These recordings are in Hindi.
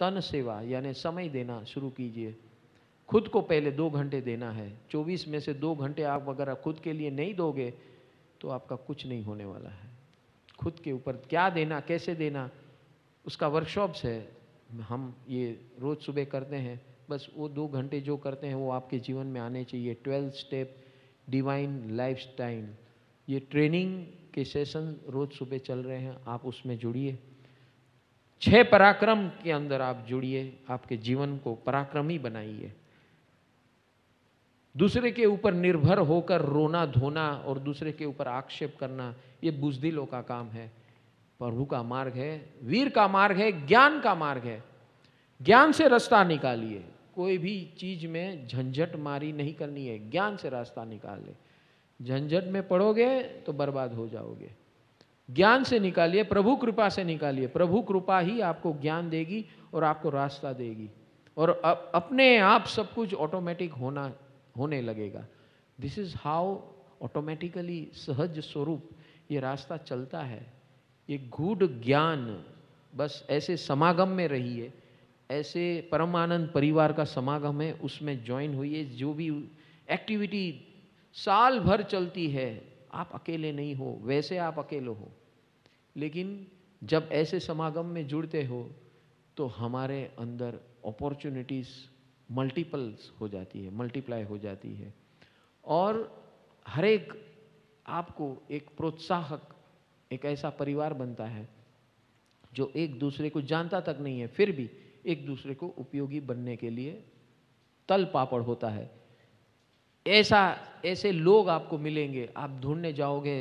तन सेवा यानी समय देना शुरू कीजिए खुद को पहले दो घंटे देना है चौबीस में से दो घंटे आप वगैरह खुद के लिए नहीं दोगे तो आपका कुछ नहीं होने वाला है खुद के ऊपर क्या देना कैसे देना उसका वर्कशॉप्स है हम ये रोज़ सुबह करते हैं बस वो दो घंटे जो करते हैं वो आपके जीवन में आने चाहिए ट्वेल्थ स्टेप डिवाइन लाइफ ये ट्रेनिंग के सेशन रोज़ सुबह चल रहे हैं आप उसमें जुड़िए छह पराक्रम के अंदर आप जुड़िए आपके जीवन को पराक्रमी बनाइए दूसरे के ऊपर निर्भर होकर रोना धोना और दूसरे के ऊपर आक्षेप करना ये बुजदिलों का काम है प्रभु का मार्ग है वीर का मार्ग है ज्ञान का मार्ग है ज्ञान से रास्ता निकालिए कोई भी चीज में झंझट मारी नहीं करनी है ज्ञान से रास्ता निकाले झंझट में पड़ोगे तो बर्बाद हो जाओगे ज्ञान से निकालिए प्रभु कृपा से निकालिए प्रभु कृपा ही आपको ज्ञान देगी और आपको रास्ता देगी और अप, अपने आप सब कुछ ऑटोमेटिक होना होने लगेगा दिस इज हाउ ऑटोमेटिकली सहज स्वरूप ये रास्ता चलता है ये गूढ़ ज्ञान बस ऐसे समागम में रहिए ऐसे परमानंद परिवार का समागम है उसमें ज्वाइन है जो भी एक्टिविटी साल भर चलती है आप अकेले नहीं हो वैसे आप अकेले हो लेकिन जब ऐसे समागम में जुड़ते हो तो हमारे अंदर अपॉर्चुनिटीज़ मल्टीपल्स हो जाती है मल्टीप्लाई हो जाती है और हर एक आपको एक प्रोत्साहक एक ऐसा परिवार बनता है जो एक दूसरे को जानता तक नहीं है फिर भी एक दूसरे को उपयोगी बनने के लिए तल पापड़ होता है ऐसा ऐसे लोग आपको मिलेंगे आप ढूंढने जाओगे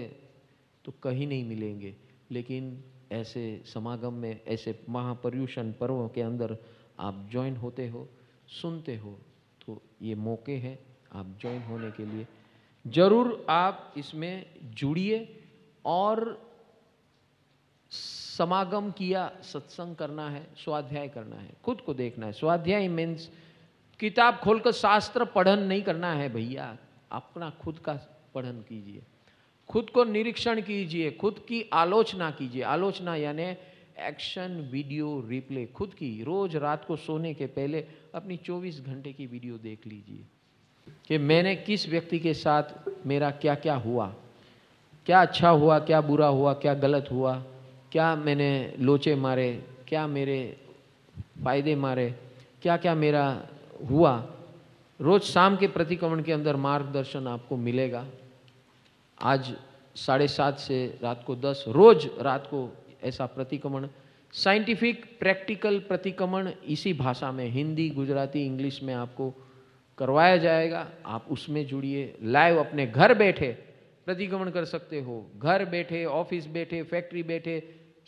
तो कहीं नहीं मिलेंगे लेकिन ऐसे समागम में ऐसे महापर्यूषण पर्वों के अंदर आप ज्वाइन होते हो सुनते हो तो ये मौके हैं आप ज्वाइन होने के लिए ज़रूर आप इसमें जुड़िए और समागम किया सत्संग करना है स्वाध्याय करना है खुद को देखना है स्वाध्याय मीन्स किताब खोलकर शास्त्र पढ़न नहीं करना है भैया अपना खुद का पढ़न कीजिए खुद को निरीक्षण कीजिए खुद की आलोचना कीजिए आलोचना यानी एक्शन वीडियो रिप्ले खुद की रोज रात को सोने के पहले अपनी 24 घंटे की वीडियो देख लीजिए कि मैंने किस व्यक्ति के साथ मेरा क्या क्या हुआ क्या अच्छा हुआ क्या बुरा हुआ क्या गलत हुआ क्या मैंने लोचे मारे क्या मेरे फायदे मारे क्या क्या मेरा हुआ रोज शाम के प्रतिक्रमण के अंदर मार्गदर्शन आपको मिलेगा आज साढ़े सात से रात को दस रोज रात को ऐसा प्रतिक्रमण साइंटिफिक प्रैक्टिकल प्रतिक्रमण इसी भाषा में हिंदी गुजराती इंग्लिश में आपको करवाया जाएगा आप उसमें जुड़िए लाइव अपने घर बैठे प्रतिक्रमण कर सकते हो घर बैठे ऑफिस बैठे फैक्ट्री बैठे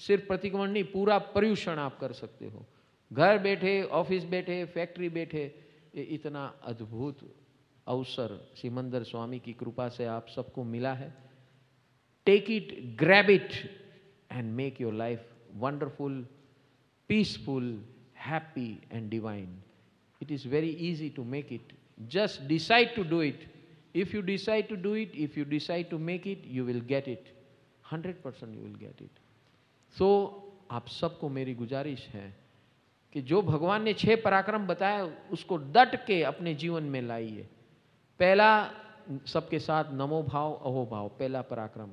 सिर्फ प्रतिक्रमण नहीं पूरा पर्यूषण आप कर सकते हो घर बैठे ऑफिस बैठे फैक्ट्री बैठे ये इतना अद्भुत अवसर सिमंदर स्वामी की कृपा से आप सबको मिला है take it grab it and make your life wonderful peaceful happy and divine it is very easy to make it just decide to do it if you decide to do it if you decide to make it you will get it hundred percent you will get it so आप सबको मेरी गुजारिश है कि जो भगवान ने छह पराक्रम बताया उसको डट के अपने जीवन में लाइए पहला सबके साथ नमो भाव अहो भाव पहला पराक्रम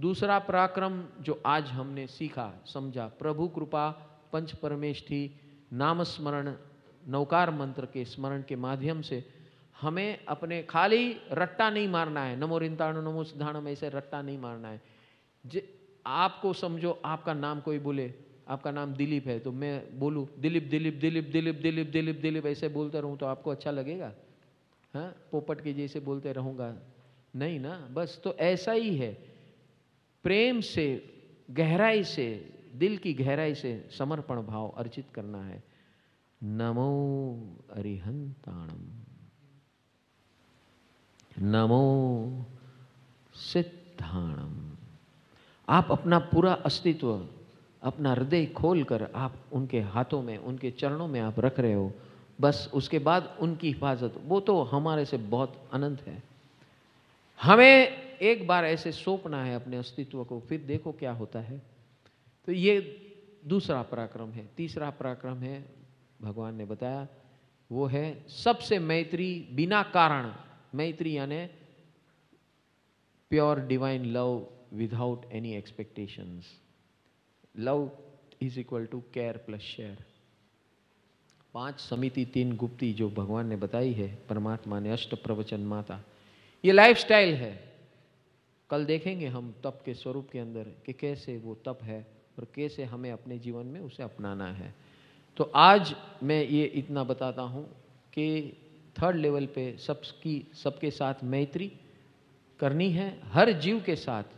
दूसरा पराक्रम जो आज हमने सीखा समझा प्रभु कृपा पंच परमेश थी नाम स्मरण नौकार मंत्र के स्मरण के माध्यम से हमें अपने खाली रट्टा नहीं मारना है नमो रिंताणु नमो सिद्धाणम ऐसे रट्टा नहीं मारना है जे आपको समझो आपका नाम कोई बोले आपका नाम दिलीप है तो मैं बोलूँ दिलीप दिलीप दिलीप दिलीप दिलीप दिलीप दिलीप ऐसे बोलता रहूँ तो आपको अच्छा लगेगा हाँ पोपट के जैसे बोलते रहूँगा नहीं ना बस तो ऐसा ही है प्रेम से गहराई से दिल की गहराई से समर्पण भाव अर्जित करना है नमो अरिहंताणम नमो सिद्धाणम आप अपना पूरा अस्तित्व अपना हृदय खोलकर आप उनके हाथों में उनके चरणों में आप रख रहे हो बस उसके बाद उनकी हिफाजत वो तो हमारे से बहुत अनंत है हमें एक बार ऐसे सोपना है अपने अस्तित्व को फिर देखो क्या होता है तो ये दूसरा पराक्रम है तीसरा पराक्रम है भगवान ने बताया वो है सबसे मैत्री बिना कारण मैत्री यानी pure divine love without any expectations love is equal to care plus share पांच समिति तीन गुप्ती जो भगवान ने बताई है परमात्मा ने अष्ट प्रवचन माता ये स्टाइल है कल देखेंगे हम तप के स्वरूप के अंदर कि कैसे वो तप है और कैसे हमें अपने जीवन में उसे अपनाना है तो आज मैं ये इतना बताता हूँ कि थर्ड लेवल पे सबकी सबके साथ मैत्री करनी है हर जीव के साथ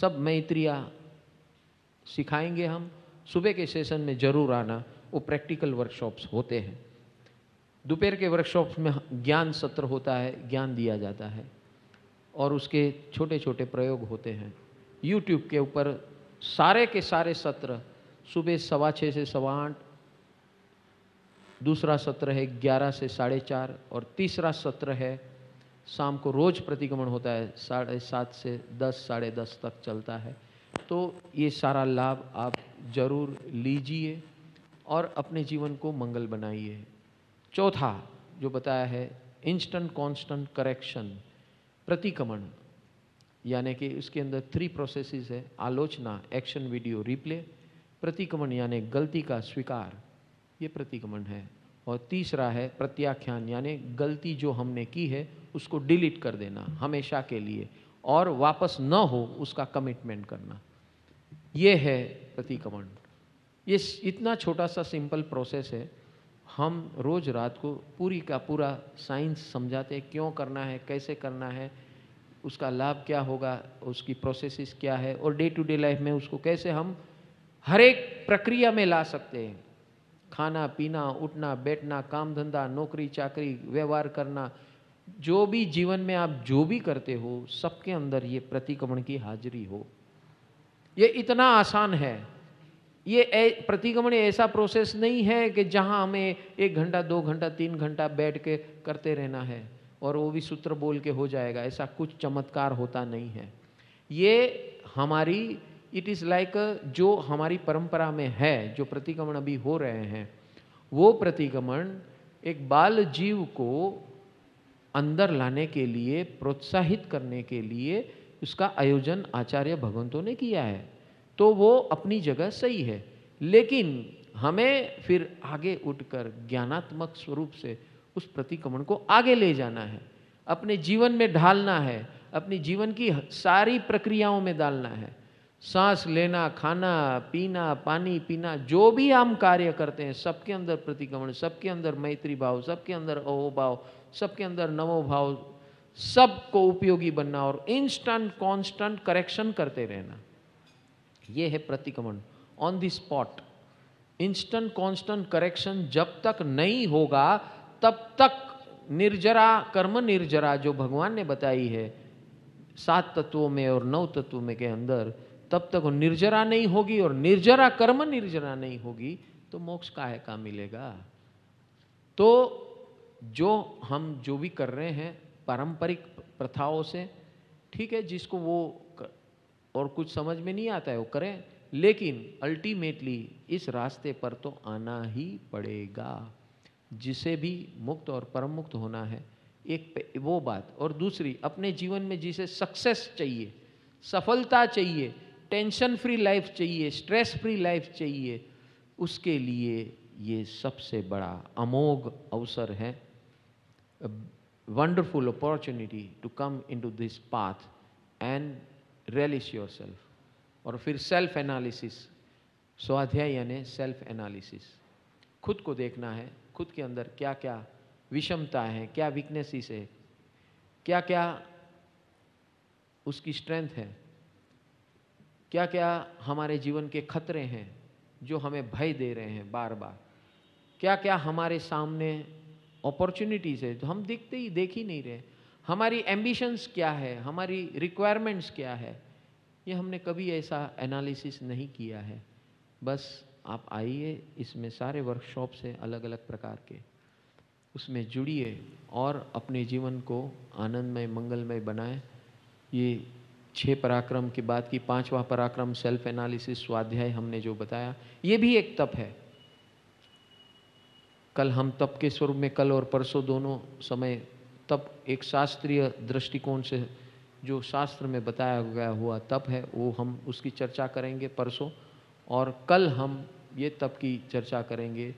सब मैत्रियाँ सिखाएंगे हम सुबह के सेशन में ज़रूर आना वो प्रैक्टिकल वर्कशॉप्स होते हैं दोपहर के वर्कशॉप्स में ज्ञान सत्र होता है ज्ञान दिया जाता है और उसके छोटे छोटे प्रयोग होते हैं यूट्यूब के ऊपर सारे के सारे सत्र सुबह सवा छः से सवा आठ दूसरा सत्र है ग्यारह से साढ़े चार और तीसरा सत्र है शाम को रोज़ प्रतिक्रमण होता है साढ़े सात से दस साढ़े दस तक चलता है तो ये सारा लाभ आप ज़रूर लीजिए और अपने जीवन को मंगल बनाइए चौथा जो बताया है इंस्टेंट कांस्टेंट करेक्शन प्रतिक्रमण यानी कि उसके अंदर थ्री प्रोसेसेस है आलोचना एक्शन वीडियो रिप्ले प्रतिक्रमण यानी गलती का स्वीकार ये प्रतिक्रमण है और तीसरा है प्रत्याख्यान यानी गलती जो हमने की है उसको डिलीट कर देना हमेशा के लिए और वापस न हो उसका कमिटमेंट करना ये है प्रतिक्रमण ये इतना छोटा सा सिंपल प्रोसेस है हम रोज रात को पूरी का पूरा साइंस समझाते हैं क्यों करना है कैसे करना है उसका लाभ क्या होगा उसकी प्रोसेसेस क्या है और डे टू डे लाइफ में उसको कैसे हम हर एक प्रक्रिया में ला सकते हैं खाना पीना उठना बैठना काम धंधा नौकरी चाकरी व्यवहार करना जो भी जीवन में आप जो भी करते हो सबके अंदर ये प्रतिक्रमण की हाजिरी हो ये इतना आसान है ये प्रतिगमन ऐसा प्रोसेस नहीं है कि जहाँ हमें एक घंटा दो घंटा तीन घंटा बैठ के करते रहना है और वो भी सूत्र बोल के हो जाएगा ऐसा कुछ चमत्कार होता नहीं है ये हमारी इट इज़ लाइक जो हमारी परंपरा में है जो प्रतिगमन अभी हो रहे हैं वो प्रतिगमन एक बाल जीव को अंदर लाने के लिए प्रोत्साहित करने के लिए उसका आयोजन आचार्य भगवंतों ने किया है तो वो अपनी जगह सही है लेकिन हमें फिर आगे उठकर ज्ञानात्मक स्वरूप से उस प्रतिक्रमण को आगे ले जाना है अपने जीवन में ढालना है अपनी जीवन की सारी प्रक्रियाओं में डालना है सांस लेना खाना पीना पानी पीना जो भी हम कार्य करते हैं सबके अंदर प्रतिक्रमण सबके अंदर मैत्री भाव सबके अंदर अहोभाव सबके अंदर नवो भाव सबको उपयोगी बनना और इंस्टेंट कांस्टेंट करेक्शन करते रहना ये है प्रतिक्रमण on the spot instant constant correction जब तक नहीं होगा तब तक निर्जरा कर्म निर्जरा जो भगवान ने बताई है सात तत्वों में और नौ तत्वों में के अंदर तब तक वो निर्जरा नहीं होगी और निर्जरा कर्म निर्जरा नहीं होगी तो मोक्ष का है का मिलेगा तो जो हम जो भी कर रहे हैं पारंपरिक प्रथाओं से ठीक है जिसको वो और कुछ समझ में नहीं आता है वो करें लेकिन अल्टीमेटली इस रास्ते पर तो आना ही पड़ेगा जिसे भी मुक्त और परम मुक्त होना है एक वो बात और दूसरी अपने जीवन में जिसे सक्सेस चाहिए सफलता चाहिए टेंशन फ्री लाइफ चाहिए स्ट्रेस फ्री लाइफ चाहिए उसके लिए ये सबसे बड़ा अमोघ अवसर है wonderful opportunity to come into this path and relish yourself और फिर सेल्फ एनालिसिस स्वाध्याय यानी सेल्फ एनालिसिस खुद को देखना है खुद के अंदर क्या क्या विषमता है क्या वीकनेसेस है क्या क्या उसकी स्ट्रेंथ है क्या क्या हमारे जीवन के खतरे हैं जो हमें भय दे रहे हैं बार बार क्या क्या हमारे सामने अपॉर्चुनिटीज़ है जो हम देखते ही देख ही नहीं रहे हमारी एम्बिशंस क्या है हमारी रिक्वायरमेंट्स क्या है ये हमने कभी ऐसा एनालिसिस नहीं किया है बस आप आइए इसमें सारे वर्कशॉप से अलग अलग प्रकार के उसमें जुड़िए और अपने जीवन को आनंदमय मंगलमय बनाए ये छः पराक्रम के बाद की पांचवा पराक्रम सेल्फ एनालिसिस स्वाध्याय हमने जो बताया ये भी एक तप है कल हम तप के स्वरूप में कल और परसों दोनों समय तप एक शास्त्रीय दृष्टिकोण से जो शास्त्र में बताया गया हुआ तप है वो हम उसकी चर्चा करेंगे परसों और कल हम ये तप की चर्चा करेंगे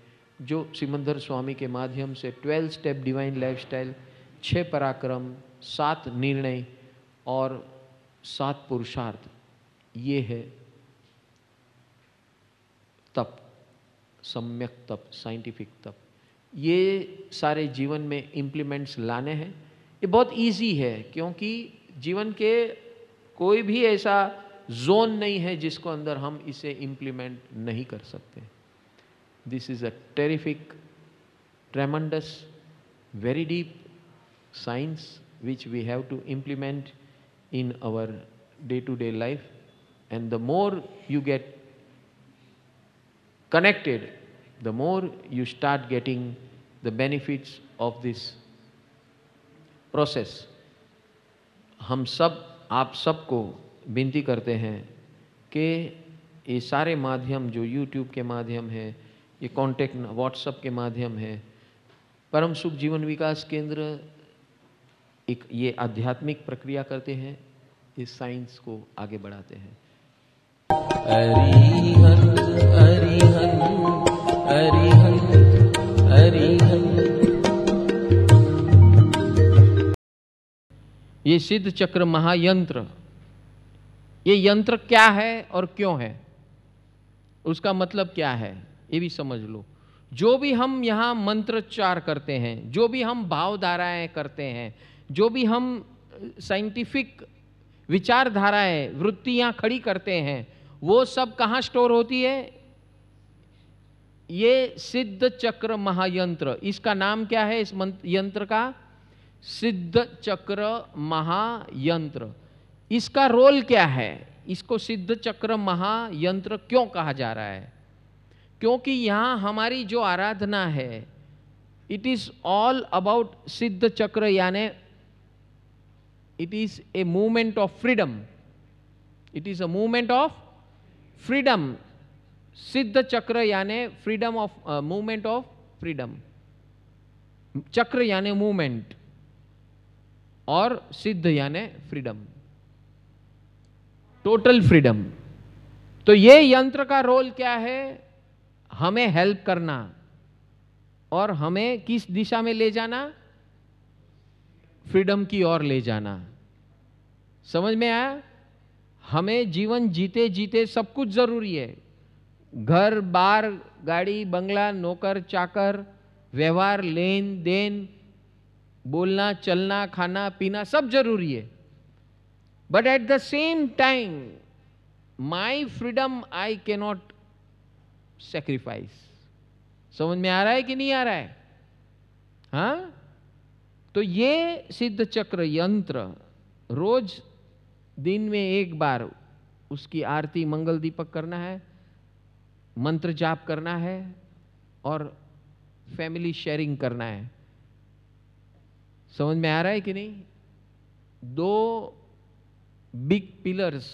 जो सिमंदर स्वामी के माध्यम से twelve step divine lifestyle छः पराक्रम सात निर्णय और सात पुरुषार्थ ये है तप सम्यक तप साइंटिफिक तप ये सारे जीवन में इम्प्लीमेंट्स लाने हैं ये बहुत इजी है क्योंकि जीवन के कोई भी ऐसा जोन नहीं है जिसको अंदर हम इसे इम्प्लीमेंट नहीं कर सकते this is a terrific tremendous very deep science which we have to implement in our day to day life and the more you get connected the more you start getting the benefits of this process. हम सब आप सबको विनती करते हैं कि ये सारे माध्यम जो YouTube के माध्यम है ये कॉन्टेक्ट व्हाट्सअप के माध्यम है परम सुख जीवन विकास केंद्र एक ये आध्यात्मिक प्रक्रिया करते हैं इस साइंस को आगे बढ़ाते हैं अरी हन। ये सिद्ध चक्र महायंत्र ये यंत्र क्या है और क्यों है उसका मतलब क्या है ये भी समझ लो जो भी हम यहाँ मंत्रोच्चार करते हैं जो भी हम भावधाराएं करते हैं जो भी हम साइंटिफिक विचारधाराएं वृत्तियाँ खड़ी करते हैं वो सब कहाँ स्टोर होती है ये सिद्ध चक्र महायंत्र इसका नाम क्या है इस यंत्र का सिद्ध चक्र महायंत्र इसका रोल क्या है इसको सिद्ध चक्र महायंत्र क्यों कहा जा रहा है क्योंकि यहां हमारी जो आराधना है इट इज ऑल अबाउट सिद्ध चक्र यानी it is a movement of freedom it is a movement of freedom सिद्ध चक्र यानी freedom of movement of freedom चक्र यानी मूवमेंट और सिद्ध यानी फ्रीडम टोटल फ्रीडम तो ये यंत्र का रोल क्या है हमें हेल्प करना और हमें किस दिशा में ले जाना फ्रीडम की ओर ले जाना समझ में आया हमें जीवन जीते जीते सब कुछ जरूरी है घर बार गाड़ी बंगला नौकर चाकर व्यवहार लेन देन बोलना चलना खाना पीना सब जरूरी है but at the same time my freedom I not sacrifice समझ में आ रहा है कि नहीं आ रहा है हाँ तो ये सिद्ध चक्र यंत्र रोज दिन में एक बार उसकी आरती मंगल दीपक करना है मंत्र जाप करना है और फैमिली शेयरिंग करना है समझ में आ रहा है कि नहीं दो बिग पिलर्स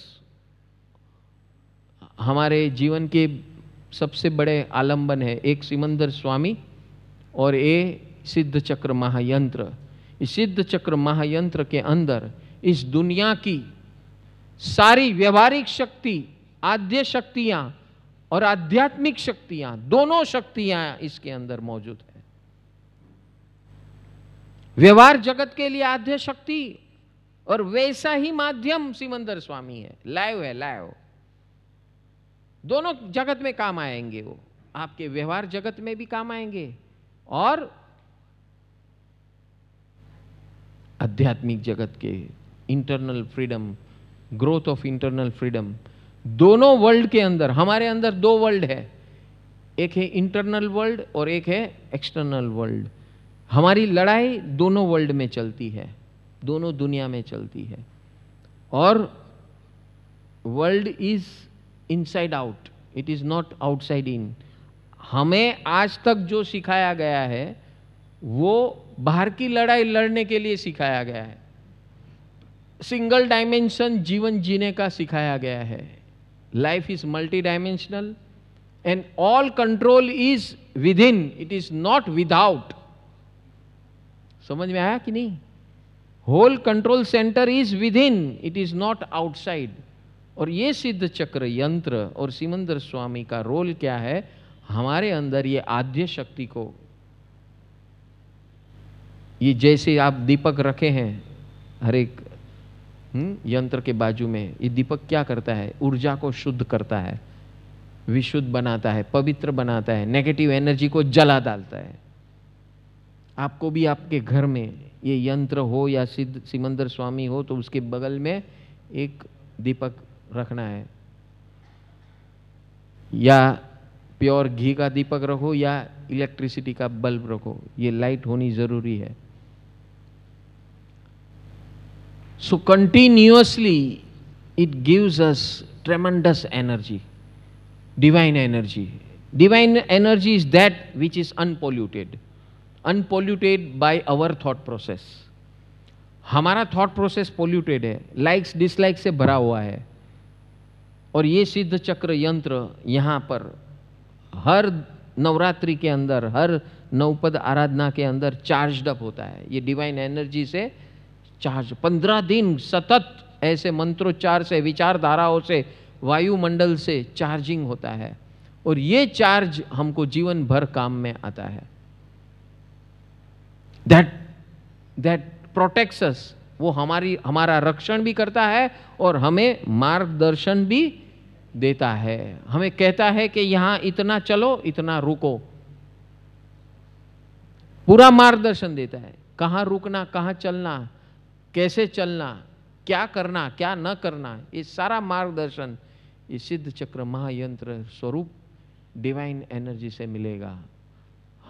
हमारे जीवन के सबसे बड़े आलंबन है एक सिमंदर स्वामी और ये सिद्ध चक्र महायंत्र इस सिद्ध चक्र महायंत्र के अंदर इस दुनिया की सारी व्यवहारिक शक्ति आद्य शक्तियाँ और आध्यात्मिक शक्तियां दोनों शक्तियां इसके अंदर मौजूद है व्यवहार जगत के लिए आध्य शक्ति और वैसा ही माध्यम सिमंदर स्वामी है लाइव है लाइव दोनों जगत में काम आएंगे वो आपके व्यवहार जगत में भी काम आएंगे और आध्यात्मिक जगत के internal freedom growth of internal freedom दोनों वर्ल्ड के अंदर हमारे अंदर दो वर्ल्ड है एक है इंटरनल वर्ल्ड और एक है एक्सटर्नल वर्ल्ड हमारी लड़ाई दोनों वर्ल्ड में चलती है दोनों दुनिया में चलती है और world is inside out it is not outside in हमें आज तक जो सिखाया गया है वो बाहर की लड़ाई लड़ने के लिए सिखाया गया है सिंगल डायमेंशन जीवन जीने का सिखाया गया है Life is multidimensional and all control is within, it is not without. samajh mein aaya ki nahi whole control center is within it is not outside और ये सिद्ध चक्र यंत्र और सिमंदर स्वामी का रोल क्या है हमारे अंदर ये आद्य शक्ति को ये जैसे आप दीपक रखे हैं हर एक हम्म? यंत्र के बाजू में ये दीपक क्या करता है ऊर्जा को शुद्ध करता है विशुद्ध बनाता है पवित्र बनाता है नेगेटिव एनर्जी को जला डालता है आपको भी आपके घर में ये यंत्र हो या सिद्ध सिमंदर स्वामी हो तो उसके बगल में एक दीपक रखना है या प्योर घी का दीपक रखो या इलेक्ट्रिसिटी का बल्ब रखो ये लाइट होनी ज़रूरी है So continuously it gives us tremendous energy, divine energy. Divine energy is that which is unpolluted, unpolluted by our thought process. हमारा थॉट प्रोसेस पोल्यूटेड है लाइक्स डिसलाइक से भरा हुआ है और ये सिद्ध चक्र यंत्र यहाँ पर हर नवरात्रि के अंदर हर नवपद आराधना के अंदर चार्ज्ड अप होता है ये डिवाइन एनर्जी से चार्ज पंद्रह दिन सतत ऐसे मंत्रोच्चार से विचारधाराओं से वायुमंडल से चार्जिंग होता है और ये चार्ज हमको जीवन भर काम में आता है दैट दैट प्रोटेक्ट्स वो हमारी हमारा रक्षण भी करता है और हमें मार्गदर्शन भी देता है हमें कहता है कि यहां इतना चलो इतना रुको पूरा मार्गदर्शन देता है कहां रुकना कहां चलना कैसे चलना क्या करना क्या न करना ये सारा मार्गदर्शन ये सिद्ध चक्र महायंत्र स्वरूप डिवाइन एनर्जी से मिलेगा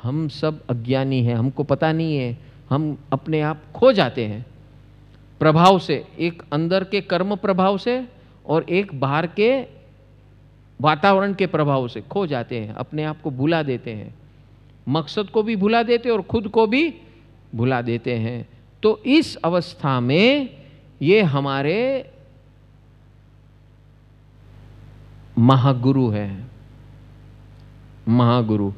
हम सब अज्ञानी हैं हमको पता नहीं है हम अपने आप खो जाते हैं प्रभाव से एक अंदर के कर्म प्रभाव से और एक बाहर के वातावरण के प्रभाव से खो जाते हैं अपने आप को भुला देते हैं मकसद को भी भुला देते और खुद को भी भुला देते हैं तो इस अवस्था में ये हमारे महागुरु है महागुरु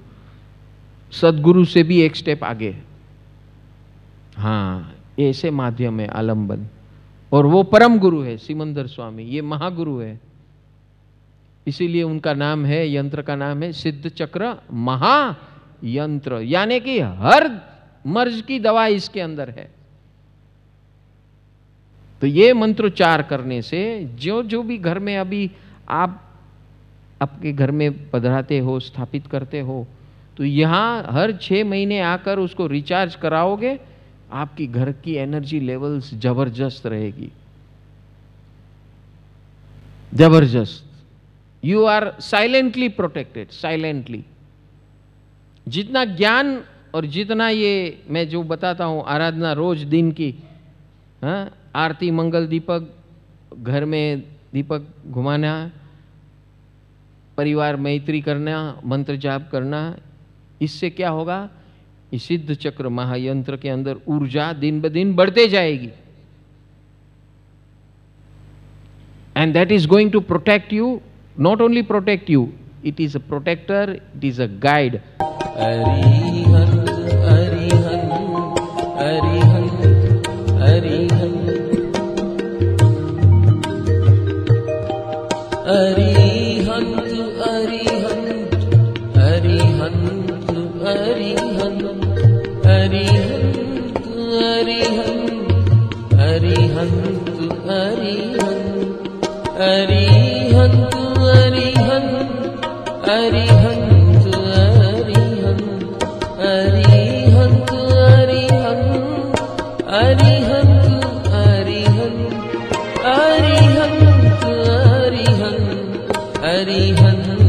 सदगुरु से भी एक स्टेप आगे हाँ ऐसे माध्यम है आलंबन और वो परम गुरु है सिमंदर स्वामी ये महागुरु है इसीलिए उनका नाम है यंत्र का नाम है सिद्ध चक्र महायंत्र यानी कि हर मर्ज की दवा इसके अंदर है तो ये मंत्रोच्चार करने से जो जो भी घर में अभी आप आपके घर में पधराते हो स्थापित करते हो तो यहाँ हर छः महीने आकर उसको रिचार्ज कराओगे आपकी घर की एनर्जी लेवल्स जबरदस्त रहेगी जबरदस्त you are silently protected silently जितना ज्ञान और जितना ये मैं जो बताता हूं आराधना रोज दिन की हा? आरती मंगल दीपक घर में दीपक घुमाना परिवार मैत्री करना मंत्र जाप करना इससे क्या होगा इस सिद्ध चक्र महायंत्र के अंदर ऊर्जा दिन ब दिन बढ़ते जाएगी and that is going to protect you not only protect you it is a protector it is a guide Harihar